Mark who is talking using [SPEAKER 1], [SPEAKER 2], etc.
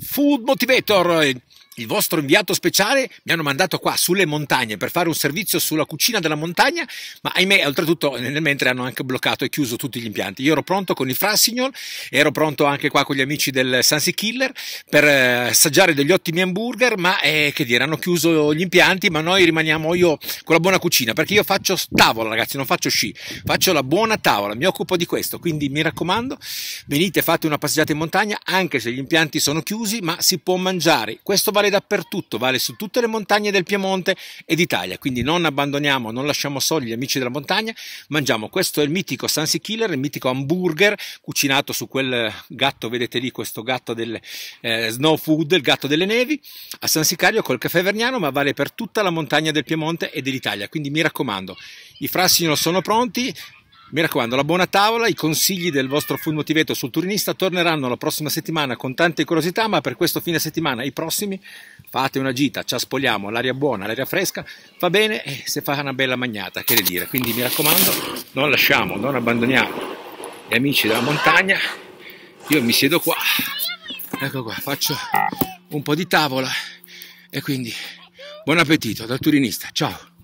[SPEAKER 1] Food Motivator il vostro inviato speciale mi hanno mandato qua sulle montagne per fare un servizio sulla cucina della montagna, ma ahimè, oltretutto, eh, nel mentre hanno anche bloccato e chiuso tutti gli impianti. Io ero pronto con i Frassignol, ero pronto anche qua con gli amici del Sansi Killer per eh, assaggiare degli ottimi hamburger, ma eh, che dire, hanno chiuso gli impianti, ma noi rimaniamo io con la buona cucina, perché io faccio tavola, ragazzi, non faccio sci, faccio la buona tavola, mi occupo di questo, quindi mi raccomando, venite, fate una passeggiata in montagna, anche se gli impianti sono chiusi, ma si può mangiare. Questo vale vale dappertutto, vale su tutte le montagne del Piemonte e d'Italia, quindi non abbandoniamo, non lasciamo soli gli amici della montagna, mangiamo, questo è il mitico Sansi Killer, il mitico hamburger cucinato su quel gatto, vedete lì questo gatto del eh, Snow Food, il gatto delle nevi, a San Sicario col caffè verniano, ma vale per tutta la montagna del Piemonte e dell'Italia, quindi mi raccomando, i frassini sono pronti, mi raccomando, la buona tavola, i consigli del vostro Full Motivator sul turinista torneranno la prossima settimana con tante curiosità, ma per questo fine settimana i prossimi fate una gita, ci aspoliamo, l'aria buona, l'aria fresca, fa bene e se fa una bella magnata, che ne dire. Quindi mi raccomando, non lasciamo, non abbandoniamo gli amici della montagna. Io mi siedo
[SPEAKER 2] qua, ecco qua, faccio un po' di tavola e quindi buon appetito dal turinista, ciao!